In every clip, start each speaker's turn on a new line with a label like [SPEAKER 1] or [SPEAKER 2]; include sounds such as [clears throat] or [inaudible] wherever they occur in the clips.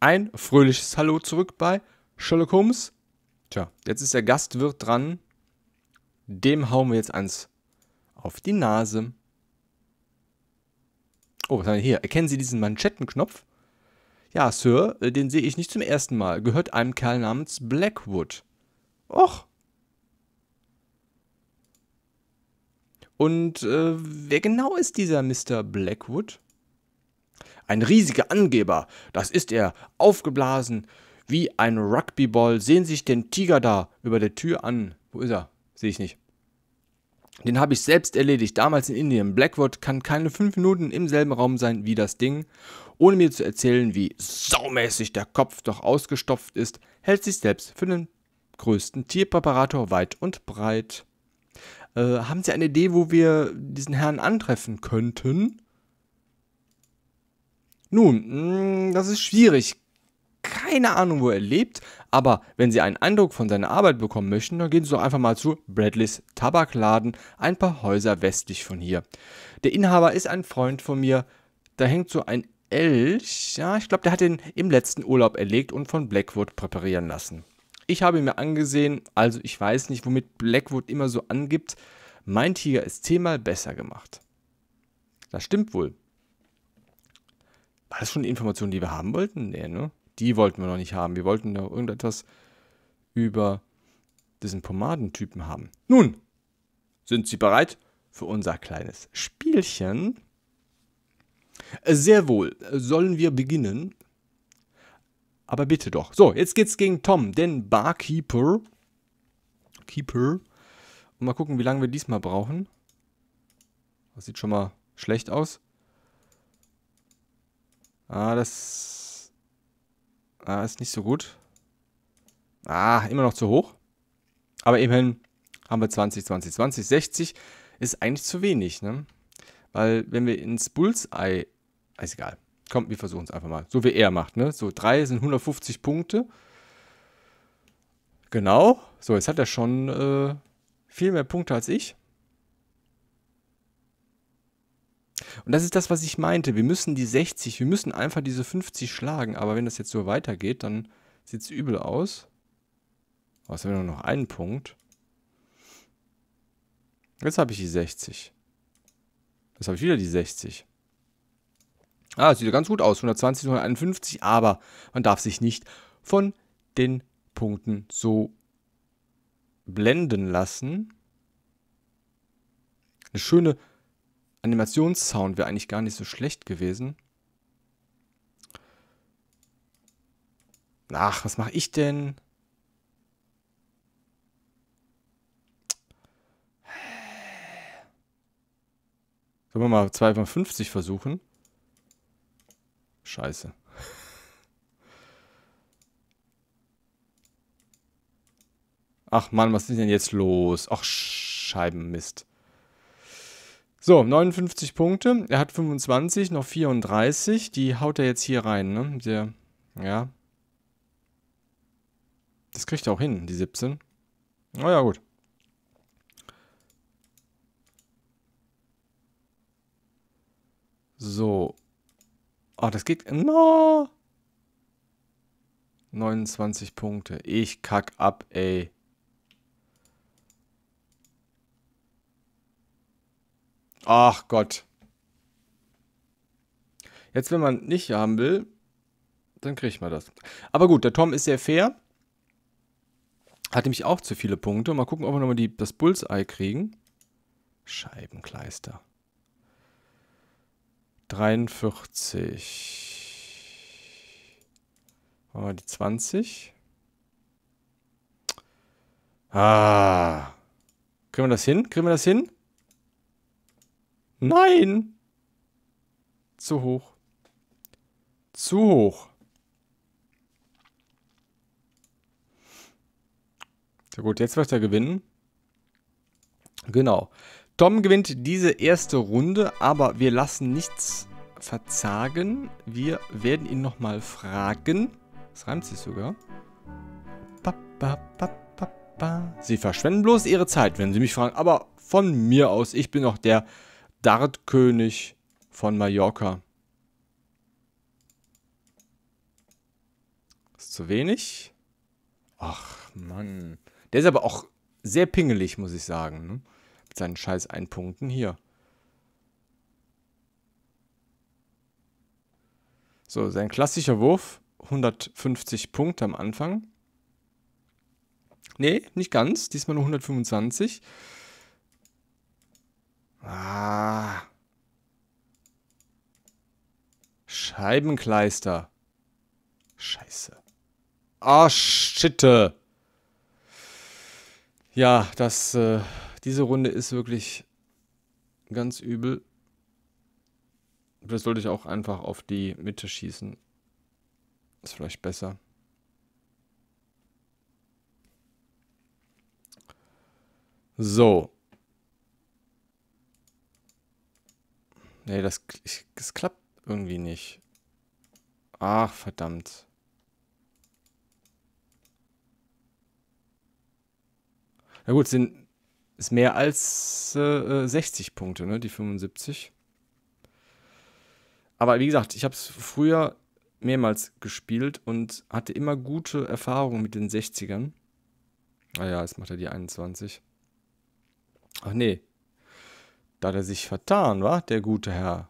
[SPEAKER 1] ein fröhliches Hallo zurück bei Sherlock Holmes. Tja, jetzt ist der Gastwirt dran. Dem hauen wir jetzt eins auf die Nase. Oh, was haben wir hier? Erkennen Sie diesen Manschettenknopf? Ja, Sir, den sehe ich nicht zum ersten Mal. Gehört einem Kerl namens Blackwood. Och. Und äh, wer genau ist dieser Mr. Blackwood? Ein riesiger Angeber, das ist er, aufgeblasen wie ein Rugbyball. Sehen Sie sich den Tiger da über der Tür an. Wo ist er? Sehe ich nicht. Den habe ich selbst erledigt, damals in Indien. Blackwood kann keine fünf Minuten im selben Raum sein wie das Ding. Ohne mir zu erzählen, wie saumäßig der Kopf doch ausgestopft ist, hält sich selbst für den größten Tierpräparator weit und breit. Äh, haben Sie eine Idee, wo wir diesen Herrn antreffen könnten? Nun, mm, das ist schwierig. Keine Ahnung, wo er lebt, aber wenn Sie einen Eindruck von seiner Arbeit bekommen möchten, dann gehen Sie doch einfach mal zu Bradleys Tabakladen, ein paar Häuser westlich von hier. Der Inhaber ist ein Freund von mir. Da hängt so ein Elch. Ja, ich glaube, der hat ihn im letzten Urlaub erlegt und von Blackwood präparieren lassen. Ich habe ihn mir angesehen, also ich weiß nicht, womit Blackwood immer so angibt. Mein Tiger ist zehnmal besser gemacht. Das stimmt wohl. War das schon die Information, die wir haben wollten? Nee, ne? Die wollten wir noch nicht haben. Wir wollten noch irgendetwas über diesen Pomadentypen haben. Nun, sind Sie bereit für unser kleines Spielchen? Sehr wohl. Sollen wir beginnen? Aber bitte doch. So, jetzt geht's gegen Tom, den Barkeeper. Keeper. Und mal gucken, wie lange wir diesmal brauchen. Das sieht schon mal schlecht aus. Ah, das ah, ist nicht so gut. Ah, immer noch zu hoch. Aber immerhin haben wir 20, 20, 20. 60 ist eigentlich zu wenig, ne? Weil wenn wir ins Bullseye... Ist egal. Komm, wir versuchen es einfach mal. So wie er macht, ne? So, 3 sind 150 Punkte. Genau. So, jetzt hat er schon äh, viel mehr Punkte als ich. Und das ist das, was ich meinte. Wir müssen die 60, wir müssen einfach diese 50 schlagen. Aber wenn das jetzt so weitergeht, dann sieht es übel aus. Oh, jetzt haben wir noch einen Punkt. Jetzt habe ich die 60. Jetzt habe ich wieder die 60. Ah, sieht ja ganz gut aus. 120, 151. Aber man darf sich nicht von den Punkten so blenden lassen. Eine schöne Animationssound wäre eigentlich gar nicht so schlecht gewesen. Ach, was mache ich denn? Sollen wir mal 2 von 50 versuchen? Scheiße. Ach Mann, was ist denn jetzt los? Ach, Scheibenmist. So, 59 Punkte. Er hat 25, noch 34. Die haut er jetzt hier rein, ne? Der, ja. Das kriegt er auch hin, die 17. Naja, gut. So. Oh, das geht... No! 29 Punkte. Ich kack ab, ey. Ach Gott. Jetzt, wenn man nicht haben will, dann kriegt man das. Aber gut, der Tom ist sehr fair. Hat nämlich auch zu viele Punkte. Mal gucken, ob wir nochmal die, das Bullseye kriegen. Scheibenkleister. 43. Machen wir die 20. Ah. Kriegen wir das hin? Kriegen wir das hin? Nein! Zu hoch. Zu hoch. So gut, jetzt wird er gewinnen. Genau. Tom gewinnt diese erste Runde, aber wir lassen nichts verzagen. Wir werden ihn nochmal fragen. Das reimt sich sogar. Ba, ba, ba, Sie verschwenden bloß ihre Zeit, wenn sie mich fragen. Aber von mir aus, ich bin noch der Dartkönig von Mallorca. Ist zu wenig. Ach, Mann. Der ist aber auch sehr pingelig, muss ich sagen. Ne? Mit seinen scheiß Einpunkten hier. So, sein klassischer Wurf. 150 Punkte am Anfang. Nee, nicht ganz. Diesmal nur 125. Ah. Scheibenkleister. Scheiße. Ah, shit. Ja, das, äh, diese Runde ist wirklich ganz übel. Vielleicht sollte ich auch einfach auf die Mitte schießen. Ist vielleicht besser. So. Nee, das, ich, das klappt irgendwie nicht. Ach, verdammt. Na gut, sind ist mehr als äh, 60 äh, Punkte, ne? Die 75. Aber wie gesagt, ich habe es früher mehrmals gespielt und hatte immer gute Erfahrungen mit den 60ern. Naja, ah jetzt macht er die 21. Ach nee, da hat er sich vertan, war der gute Herr.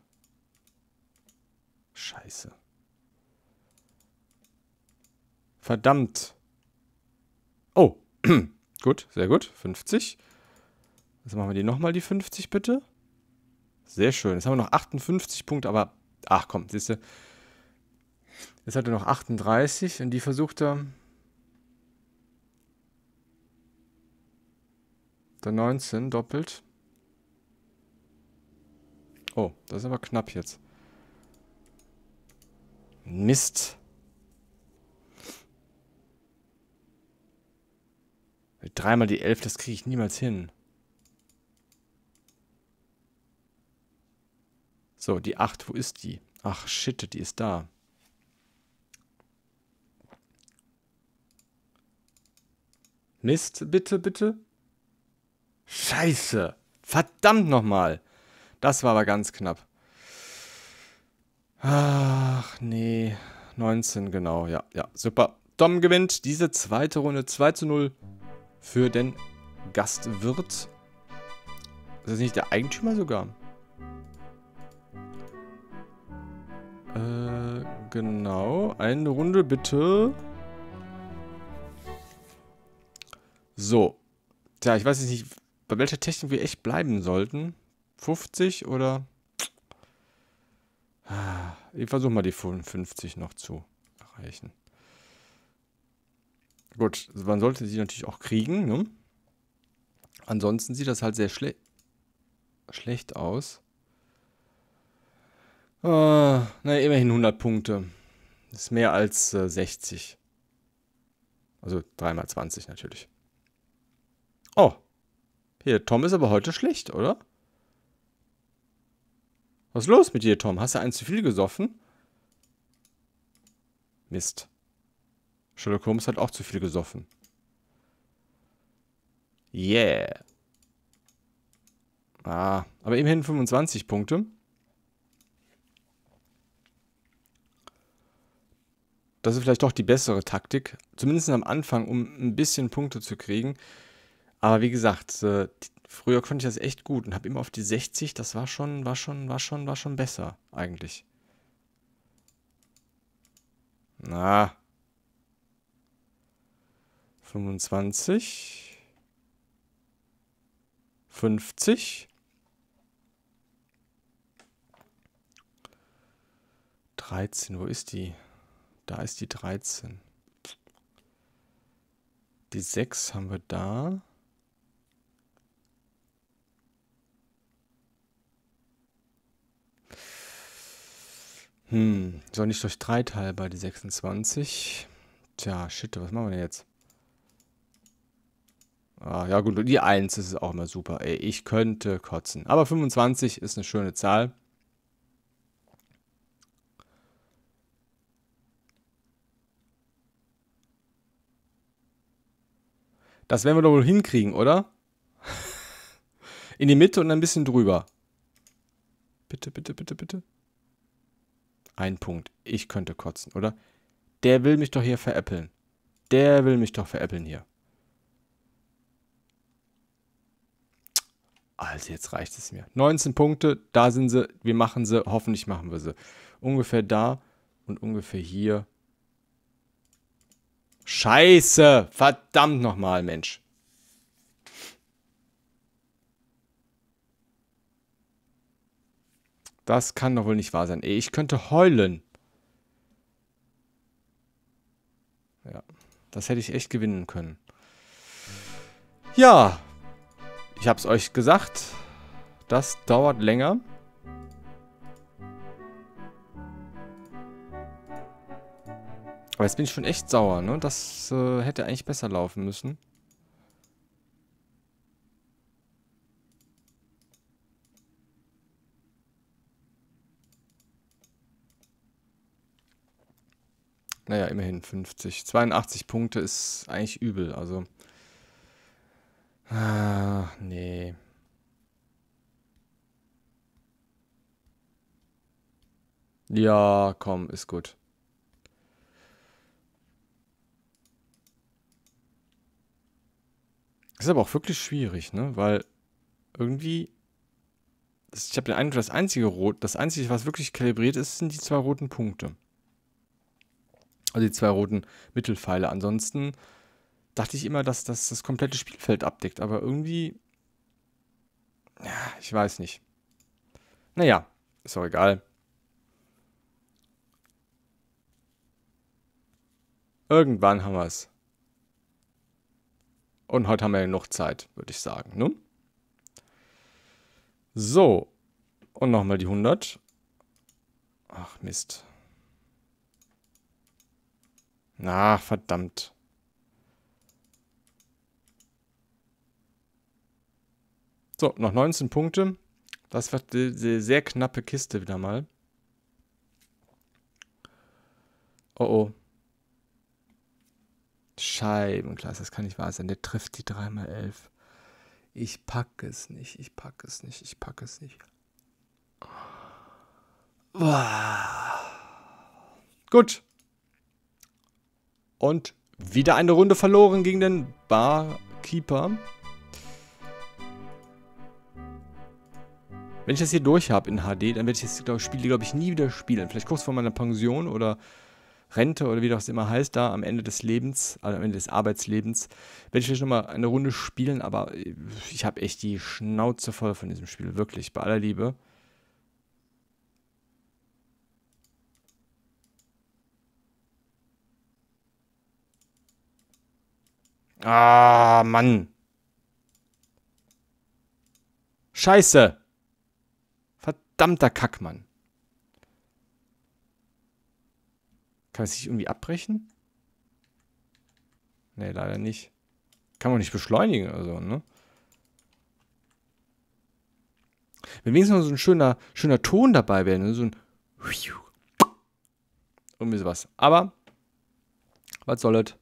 [SPEAKER 1] Scheiße. Verdammt. Oh, [clears throat] gut, sehr gut. 50. Also machen wir die nochmal, die 50 bitte. Sehr schön. Jetzt haben wir noch 58 Punkte, aber... Ach komm, siehst du. Jetzt hat er noch 38 und die versucht er... Der 19 doppelt. Oh, das ist aber knapp jetzt. Mist. Dreimal die Elf, das kriege ich niemals hin. So, die 8, wo ist die? Ach, shit, die ist da. Mist, bitte, bitte. Scheiße. Verdammt nochmal. Das war aber ganz knapp. Ach, nee. 19, genau. Ja, ja, super. Dom gewinnt diese zweite Runde 2 zu 0 für den Gastwirt. Ist Das nicht der Eigentümer sogar. Äh, genau. Eine Runde bitte. So. Tja, ich weiß jetzt nicht, bei welcher Technik wir echt bleiben sollten. 50 oder? Ich versuche mal die 50 noch zu erreichen. Gut, man sollte sie natürlich auch kriegen. Ne? Ansonsten sieht das halt sehr schle schlecht aus. Äh, ah, naja, immerhin 100 Punkte. Das ist mehr als äh, 60. Also 3 mal 20 natürlich. Oh, hier, Tom ist aber heute schlecht, oder? Was ist los mit dir, Tom? Hast du eins zu viel gesoffen? Mist. Sherlock Holmes hat auch zu viel gesoffen. Yeah. Ah, aber immerhin 25 Punkte. Das ist vielleicht doch die bessere Taktik. Zumindest am Anfang, um ein bisschen Punkte zu kriegen. Aber wie gesagt, äh, Früher konnte ich das echt gut und habe immer auf die 60, das war schon, war schon, war schon, war schon besser eigentlich. Na. 25. 50. 13, wo ist die? Da ist die 13. Die 6 haben wir da. Hm, soll nicht durch 3 teilen bei die 26? Tja, shit, was machen wir denn jetzt? Ah, ja gut, die 1 ist auch immer super. Ey, ich könnte kotzen. Aber 25 ist eine schöne Zahl. Das werden wir doch wohl hinkriegen, oder? [laughs] In die Mitte und ein bisschen drüber. Bitte, bitte, bitte, bitte. Ein Punkt. Ich könnte kotzen, oder? Der will mich doch hier veräppeln. Der will mich doch veräppeln hier. Also jetzt reicht es mir. 19 Punkte, da sind sie, wir machen sie, hoffentlich machen wir sie. Ungefähr da und ungefähr hier. Scheiße, verdammt nochmal, Mensch. Das kann doch wohl nicht wahr sein. Ey, ich könnte heulen. Ja, das hätte ich echt gewinnen können. Ja, ich hab's euch gesagt. Das dauert länger. Aber jetzt bin ich schon echt sauer, ne? Das äh, hätte eigentlich besser laufen müssen. 52. 82 Punkte ist eigentlich übel. Also. Ach, nee. Ja, komm, ist gut. Ist aber auch wirklich schwierig, ne? Weil irgendwie. ich habe den Eindruck, das einzige Rot, das einzige, was wirklich kalibriert ist, sind die zwei roten Punkte. Also die zwei roten Mittelpfeile. Ansonsten dachte ich immer, dass das das komplette Spielfeld abdeckt. Aber irgendwie. Ja, ich weiß nicht. Naja, ist auch egal. Irgendwann haben wir es. Und heute haben wir ja noch Zeit, würde ich sagen. Ne? So. Und nochmal die 100. Ach Mist. Na, verdammt. So, noch 19 Punkte. Das wird eine sehr knappe Kiste wieder mal. Oh oh. Scheibenklasse, das kann nicht wahr sein. Der trifft die 3x11. Ich packe es nicht, ich packe es nicht, ich packe es nicht. Wow. Gut, und wieder eine Runde verloren gegen den Barkeeper. Wenn ich das hier durch habe in HD, dann werde ich das glaub, Spiel, glaube ich, nie wieder spielen. Vielleicht kurz vor meiner Pension oder Rente oder wie das immer heißt, da am Ende des Lebens, also am Ende des Arbeitslebens, werde ich vielleicht nochmal eine Runde spielen, aber ich habe echt die Schnauze voll von diesem Spiel, wirklich, bei aller Liebe. Ah, Mann. Scheiße. Verdammter Kackmann. Kann es sich irgendwie abbrechen? Nee, leider nicht. Kann man nicht beschleunigen oder so, ne? Wenn wenigstens noch so ein schöner, schöner Ton dabei wäre, ne? so ein irgendwie sowas. Aber was soll das?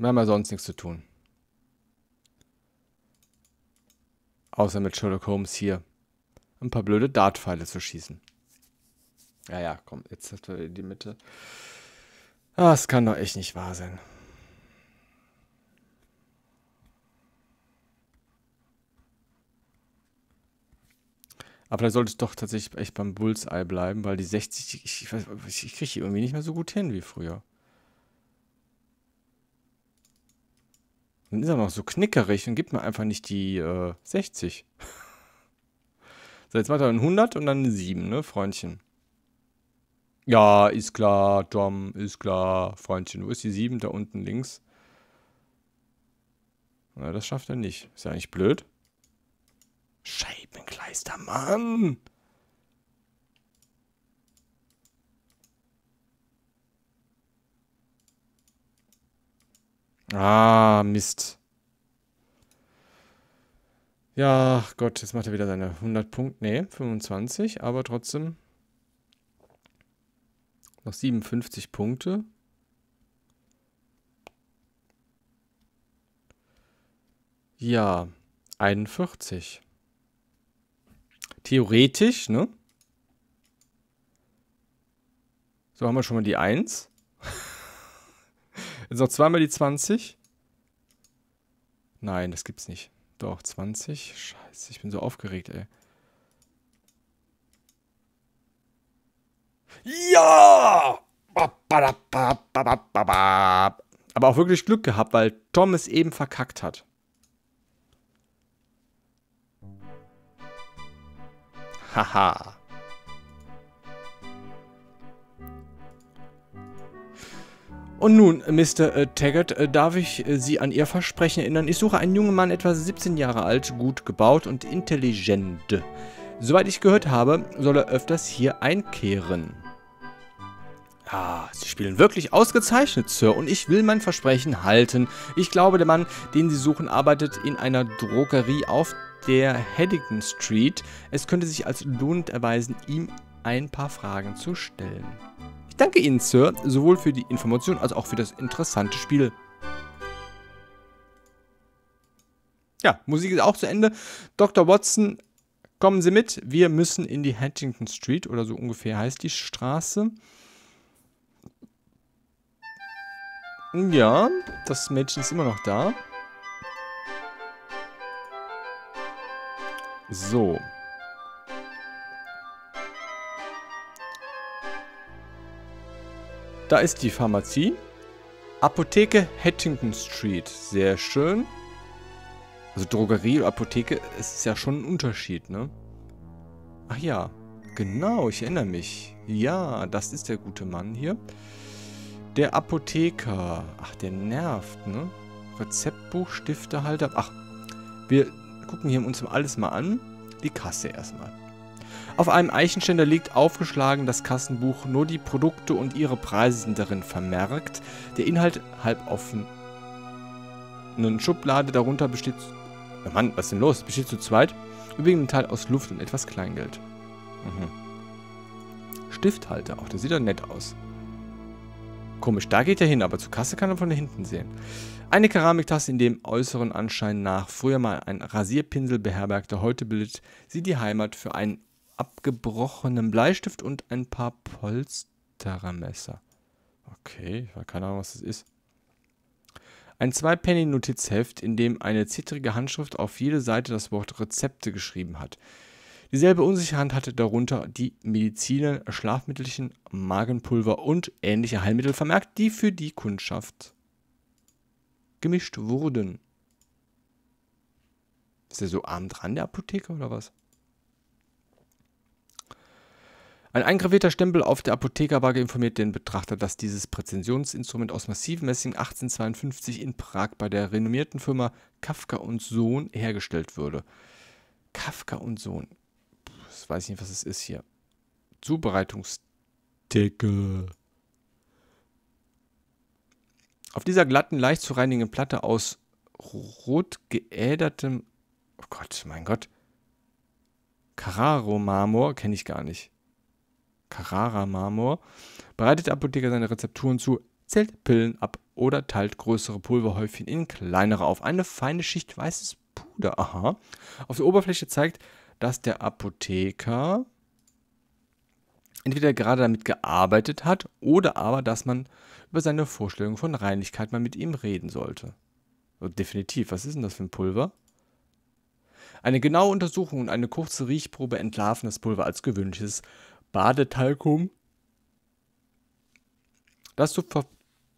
[SPEAKER 1] Wir haben ja sonst nichts zu tun. Außer mit Sherlock Holmes hier ein paar blöde Dartpfeile zu schießen. Ja, ja, komm, jetzt hat er die Mitte. Ah, das kann doch echt nicht wahr sein. Aber vielleicht sollte es doch tatsächlich echt beim Bullseye bleiben, weil die 60, ich, ich, ich kriege die irgendwie nicht mehr so gut hin wie früher. Dann ist er noch so knickerig und gibt mir einfach nicht die äh, 60. [laughs] so, jetzt macht er 100 und dann eine 7, ne, Freundchen? Ja, ist klar, Tom, ist klar, Freundchen. Wo ist die 7? Da unten links. Na, das schafft er nicht. Ist ja eigentlich blöd. Scheibenkleister, Mann! Ah, Mist. Ja, Gott, jetzt macht er wieder seine 100 Punkte. Nee, 25, aber trotzdem noch 57 Punkte. Ja, 41. Theoretisch, ne? So haben wir schon mal die 1. Jetzt noch zweimal die 20. Nein, das gibt's nicht. Doch, 20. Scheiße, ich bin so aufgeregt, ey. Ja! Aber auch wirklich Glück gehabt, weil Tom es eben verkackt hat. Haha. Und nun, äh, Mr. Äh, Taggart, äh, darf ich Sie an Ihr Versprechen erinnern? Ich suche einen jungen Mann, etwa 17 Jahre alt, gut gebaut und intelligent. Soweit ich gehört habe, soll er öfters hier einkehren. Ah, Sie spielen wirklich ausgezeichnet, Sir, und ich will mein Versprechen halten. Ich glaube, der Mann, den Sie suchen, arbeitet in einer Drogerie auf der Haddington Street. Es könnte sich als lohnend erweisen, ihm ein paar Fragen zu stellen danke Ihnen, Sir, sowohl für die Information als auch für das interessante Spiel. Ja, Musik ist auch zu Ende. Dr. Watson, kommen Sie mit. Wir müssen in die Huntington Street oder so ungefähr heißt die Straße. Ja, das Mädchen ist immer noch da. So. Da ist die Pharmazie. Apotheke Hattington Street. Sehr schön. Also Drogerie, Apotheke, ist ja schon ein Unterschied, ne? Ach ja, genau, ich erinnere mich. Ja, das ist der gute Mann hier. Der Apotheker. Ach, der nervt, ne? Rezeptbuch, Stiftehalter. Ach, wir gucken hier uns alles mal an. Die Kasse erstmal. Auf einem Eichenständer liegt aufgeschlagen das Kassenbuch, nur die Produkte und ihre Preise sind darin vermerkt. Der Inhalt halb offen. Eine Schublade darunter besteht... Oh Mann, was ist denn los? Besteht zu zweit? Überwiegend ein Teil aus Luft und etwas Kleingeld. Mhm. Stifthalter, auch der sieht ja nett aus. Komisch, da geht er hin, aber zur Kasse kann er von hinten sehen. Eine Keramiktasse in dem äußeren Anschein nach früher mal ein Rasierpinsel beherbergte, heute bildet sie die Heimat für einen abgebrochenem Bleistift und ein paar Polsterermesser. Okay, ich habe keine Ahnung, was das ist. Ein Zwei-Penny-Notizheft, in dem eine zittrige Handschrift auf jede Seite das Wort Rezepte geschrieben hat. Dieselbe unsichere Hand hatte darunter die Mediziner, Schlafmittelchen, Magenpulver und ähnliche Heilmittel vermerkt, die für die Kundschaft gemischt wurden. Ist der so arm dran, der Apotheker, oder was? Ein eingravierter Stempel auf der Apothekerwaage informiert den Betrachter, dass dieses Präzisionsinstrument aus massivem Messing 1852 in Prag bei der renommierten Firma Kafka und Sohn hergestellt wurde. Kafka und Sohn. Puh, das weiß ich nicht, was es ist hier. Zubereitungsdecke. Auf dieser glatten, leicht zu reinigenden Platte aus rot geädertem. Oh Gott, mein Gott. Carraro-Marmor kenne ich gar nicht. Carrara-Marmor, bereitet der Apotheker seine Rezepturen zu, zählt Pillen ab oder teilt größere Pulverhäufchen in kleinere auf. Eine feine Schicht weißes Puder, aha, auf der Oberfläche zeigt, dass der Apotheker entweder gerade damit gearbeitet hat oder aber, dass man über seine Vorstellung von Reinigkeit mal mit ihm reden sollte. Also definitiv, was ist denn das für ein Pulver? Eine genaue Untersuchung und eine kurze Riechprobe entlarven das Pulver als gewöhnliches Badetalkum, Dass zur,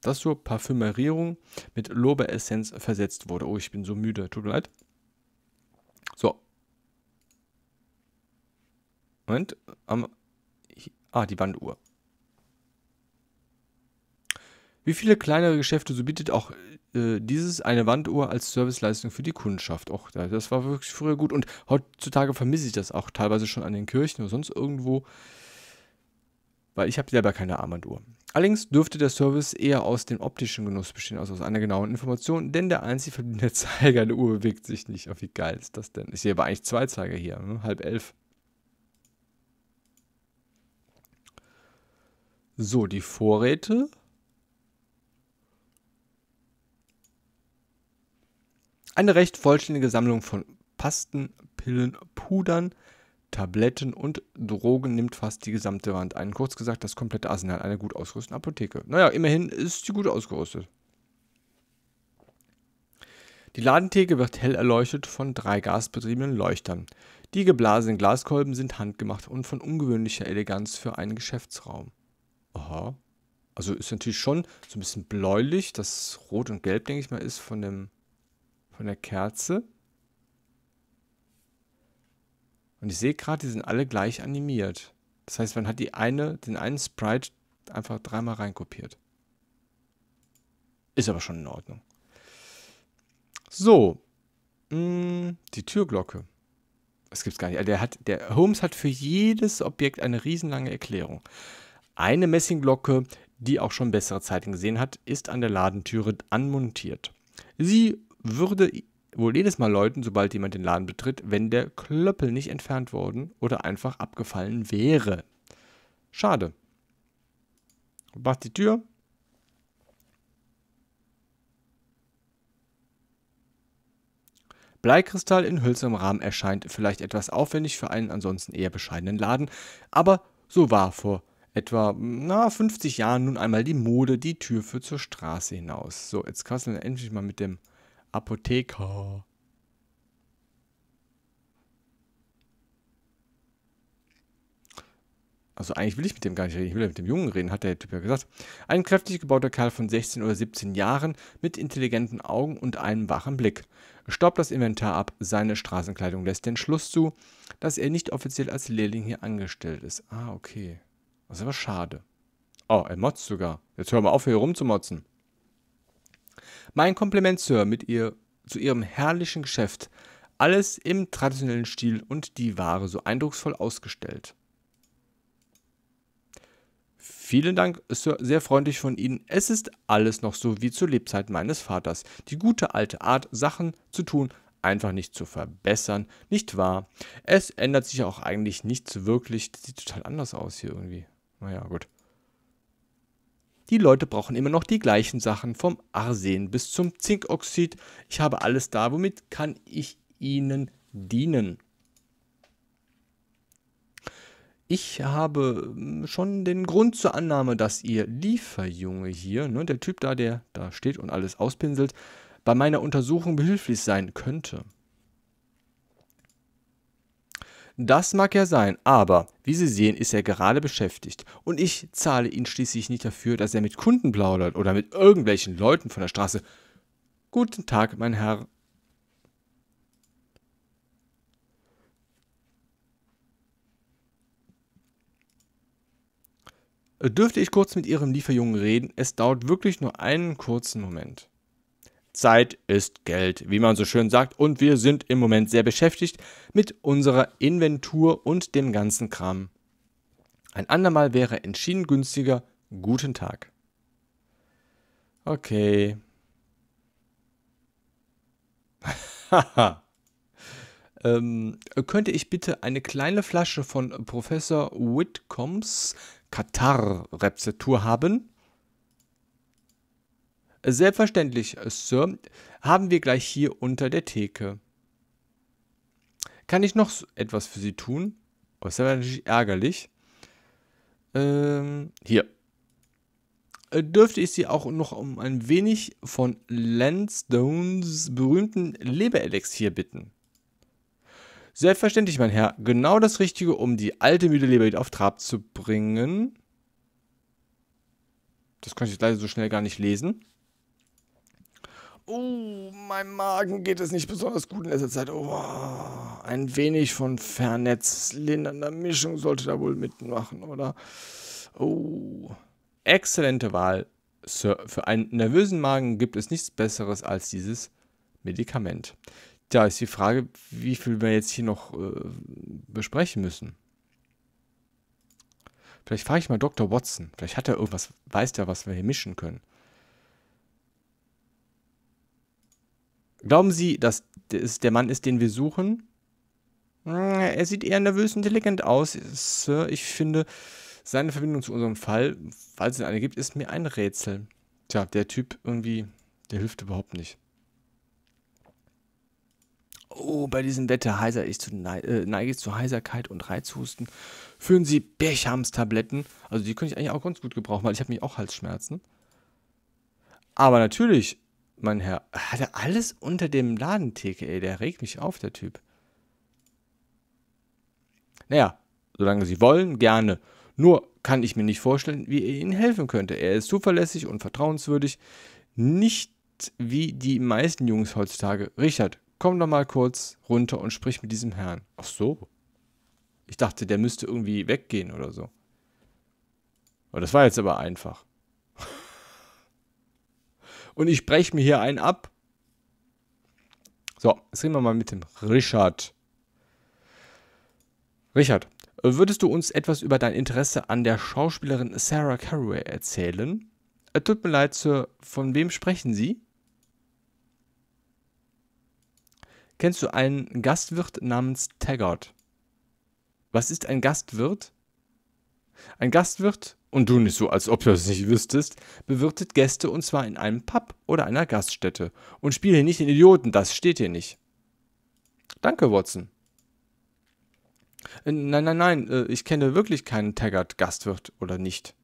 [SPEAKER 1] das zur Parfümerierung mit Lobe-Essenz versetzt wurde. Oh, ich bin so müde, tut mir leid. So. Moment, am, ah, die Wanduhr. Wie viele kleinere Geschäfte, so bietet auch äh, dieses eine Wanduhr als Serviceleistung für die Kundschaft. Och, das war wirklich früher gut und heutzutage vermisse ich das auch teilweise schon an den Kirchen oder sonst irgendwo weil ich habe selber keine Armbanduhr. Allerdings dürfte der Service eher aus dem optischen Genuss bestehen, also aus einer genauen Information, denn der einzig verbindende [laughs] Zeiger der Uhr bewegt sich nicht. Oh, wie geil ist das denn? Ich sehe aber eigentlich zwei Zeiger hier, ne? halb elf. So, die Vorräte. Eine recht vollständige Sammlung von Pasten, Pillen, Pudern, Tabletten und Drogen nimmt fast die gesamte Wand ein. Kurz gesagt, das komplette Arsenal einer gut ausgerüsteten Apotheke. Naja, immerhin ist sie gut ausgerüstet. Die Ladentheke wird hell erleuchtet von drei gasbetriebenen Leuchtern. Die geblasenen Glaskolben sind handgemacht und von ungewöhnlicher Eleganz für einen Geschäftsraum. Aha. Also ist natürlich schon so ein bisschen bläulich. Das Rot und Gelb, denke ich mal, ist von, dem, von der Kerze. Und ich sehe gerade, die sind alle gleich animiert. Das heißt, man hat die eine, den einen Sprite einfach dreimal reinkopiert. Ist aber schon in Ordnung. So. Mh, mm, die Türglocke. Das gibt's gar nicht. Also der hat, der Holmes hat für jedes Objekt eine riesenlange Erklärung. Eine Messingglocke, die auch schon bessere Zeiten gesehen hat, ist an der Ladentüre anmontiert. Sie würde wohl jedes Mal läuten, sobald jemand den Laden betritt, wenn der Klöppel nicht entfernt worden oder einfach abgefallen wäre. Schade. Macht die Tür. Bleikristall in hölzernem Rahmen erscheint vielleicht etwas aufwendig für einen ansonsten eher bescheidenen Laden, aber so war vor etwa na, 50 Jahren nun einmal die Mode, die Tür für zur Straße hinaus. So, jetzt kasseln wir endlich mal mit dem Apotheker. Also eigentlich will ich mit dem gar nicht reden, ich will ja mit dem Jungen reden, hat der Typ ja gesagt. Ein kräftig gebauter Kerl von 16 oder 17 Jahren mit intelligenten Augen und einem wachen Blick. Staubt das Inventar ab, seine Straßenkleidung lässt den Schluss zu, dass er nicht offiziell als Lehrling hier angestellt ist. Ah, okay. Das ist aber schade. Oh, er motzt sogar. Jetzt hör mal auf, hier rumzumotzen. Mein Kompliment, Sir, mit ihr zu ihrem herrlichen Geschäft. Alles im traditionellen Stil und die Ware so eindrucksvoll ausgestellt. Vielen Dank, Sir, sehr freundlich von Ihnen. Es ist alles noch so wie zur Lebzeit meines Vaters. Die gute alte Art, Sachen zu tun, einfach nicht zu verbessern, nicht wahr? Es ändert sich auch eigentlich nichts wirklich. Das sieht total anders aus hier irgendwie. Naja, gut. Die Leute brauchen immer noch die gleichen Sachen vom Arsen bis zum Zinkoxid. Ich habe alles da, womit kann ich ihnen dienen. Ich habe hm, schon den Grund zur Annahme, dass ihr Lieferjunge hier, ne, der Typ da, der da steht und alles auspinselt, bei meiner Untersuchung behilflich sein könnte. Das mag ja sein, aber wie Sie sehen, ist er gerade beschäftigt. Und ich zahle ihn schließlich nicht dafür, dass er mit Kunden plaudert oder mit irgendwelchen Leuten von der Straße. Guten Tag, mein Herr. Dürfte ich kurz mit Ihrem Lieferjungen reden? Es dauert wirklich nur einen kurzen Moment. Zeit ist Geld, wie man so schön sagt. Und wir sind im Moment sehr beschäftigt mit unserer Inventur und dem ganzen Kram. Ein andermal wäre entschieden günstiger. Guten Tag. Okay. Haha. [laughs] ähm, könnte ich bitte eine kleine Flasche von Professor Whitcombs Katar-Rezeptur haben? Selbstverständlich, Sir, haben wir gleich hier unter der Theke. Kann ich noch etwas für Sie tun? das oh, wäre natürlich ärgerlich. Ähm, hier. Äh, dürfte ich Sie auch noch um ein wenig von Lansdownes berühmten Leberelixier bitten? Selbstverständlich, mein Herr. Genau das Richtige, um die alte müde Leber wieder auf Trab zu bringen. Das kann ich jetzt leider so schnell gar nicht lesen. Oh, mein Magen geht es nicht besonders gut in letzter Zeit. Oh, ein wenig von vernetzlindernder Mischung sollte da wohl mitmachen, oder? Oh. Exzellente Wahl. Sir, für einen nervösen Magen gibt es nichts Besseres als dieses Medikament. Da ist die Frage, wie viel wir jetzt hier noch äh, besprechen müssen. Vielleicht frage ich mal Dr. Watson. Vielleicht hat er irgendwas, weiß der, was wir hier mischen können. Glauben Sie, dass es der Mann ist, den wir suchen? Hm, er sieht eher nervös und intelligent aus, Sir. Ich finde, seine Verbindung zu unserem Fall, falls es eine gibt, ist mir ein Rätsel. Tja, der Typ irgendwie, der hilft überhaupt nicht. Oh, bei diesem Wetter heiser ich zu, äh, neige ich zu Heiserkeit und Reizhusten. Führen Sie Berchams-Tabletten. Also die könnte ich eigentlich auch ganz gut gebrauchen, weil ich habe mich auch Halsschmerzen. Aber natürlich, mein Herr, hat er alles unter dem Ladentheke, ey. Der regt mich auf, der Typ. Naja, solange Sie wollen, gerne. Nur kann ich mir nicht vorstellen, wie er Ihnen helfen könnte. Er ist zuverlässig und vertrauenswürdig. Nicht wie die meisten Jungs heutzutage. Richard, komm doch mal kurz runter und sprich mit diesem Herrn. Ach so. Ich dachte, der müsste irgendwie weggehen oder so. Aber das war jetzt aber einfach und ich breche mir hier einen ab. So, jetzt reden wir mal mit dem Richard. Richard, würdest du uns etwas über dein Interesse an der Schauspielerin Sarah Caraway erzählen? Äh, tut mir leid, Sir, von wem sprechen Sie? Kennst du einen Gastwirt namens Taggart? Was ist ein Gastwirt? Ein Gastwirt, und du nicht so, als ob du das nicht wüsstest, bewirtet Gäste und zwar in einem Pub oder einer Gaststätte. Und spiele nicht den Idioten, das steht hier nicht. Danke, Watson. Äh, nein, nein, nein, äh, ich kenne wirklich keinen Taggart-Gastwirt oder nicht.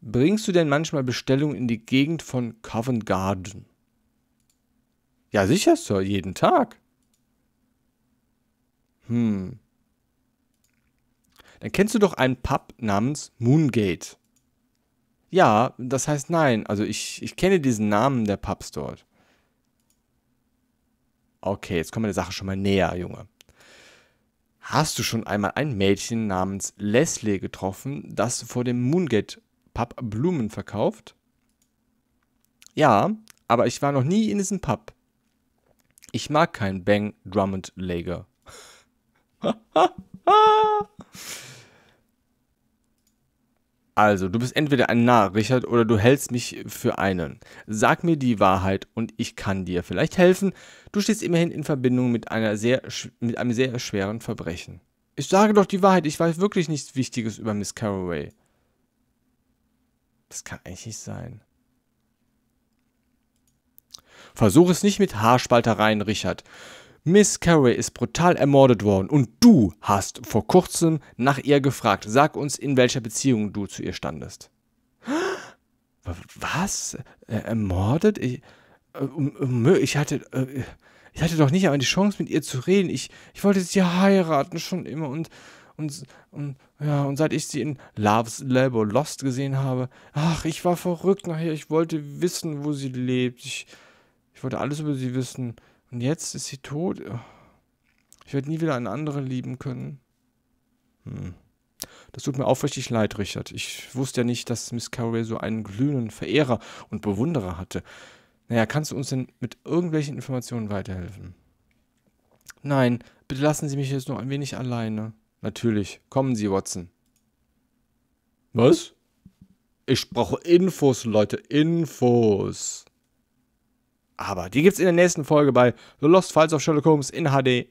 [SPEAKER 1] Bringst du denn manchmal Bestellungen in die Gegend von Covent Garden? Ja, sicher, Sir, jeden Tag. Hm, dann kennst du doch einen Pub namens Moongate. Ja, das heißt nein. Also ich, ich kenne diesen Namen der Pubs dort. Okay, jetzt kommen wir der Sache schon mal näher, Junge. Hast du schon einmal ein Mädchen namens Leslie getroffen, das vor dem Moongate Pub Blumen verkauft? Ja, aber ich war noch nie in diesem Pub. Ich mag keinen Bang Drummond Lager. [laughs] Also, du bist entweder ein Narr, Richard, oder du hältst mich für einen. Sag mir die Wahrheit und ich kann dir vielleicht helfen. Du stehst immerhin in Verbindung mit, einer sehr, mit einem sehr schweren Verbrechen. Ich sage doch die Wahrheit, ich weiß wirklich nichts Wichtiges über Miss Carroway. Das kann eigentlich nicht sein. Versuch es nicht mit Haarspaltereien, Richard. Miss Carey ist brutal ermordet worden und du hast vor kurzem nach ihr gefragt. Sag uns, in welcher Beziehung du zu ihr standest. Was? Ermordet? Ich, äh, ich hatte. Äh, ich hatte doch nicht einmal die Chance, mit ihr zu reden. Ich, ich wollte sie heiraten schon immer und, und, und, ja, und seit ich sie in Love's Label Lost gesehen habe, ach, ich war verrückt nachher. Ich wollte wissen, wo sie lebt. Ich, ich wollte alles über sie wissen. Und jetzt ist sie tot. Oh. Ich werde nie wieder einen anderen lieben können. Hm. Das tut mir aufrichtig leid, Richard. Ich wusste ja nicht, dass Miss Carraway so einen glühenden Verehrer und Bewunderer hatte. Naja, kannst du uns denn mit irgendwelchen Informationen weiterhelfen? Nein, bitte lassen Sie mich jetzt nur ein wenig alleine. Natürlich. Kommen Sie, Watson. Was? Ich brauche Infos, Leute. Infos. Aber die gibt's in der nächsten Folge bei The Lost Files of Sherlock Holmes in HD.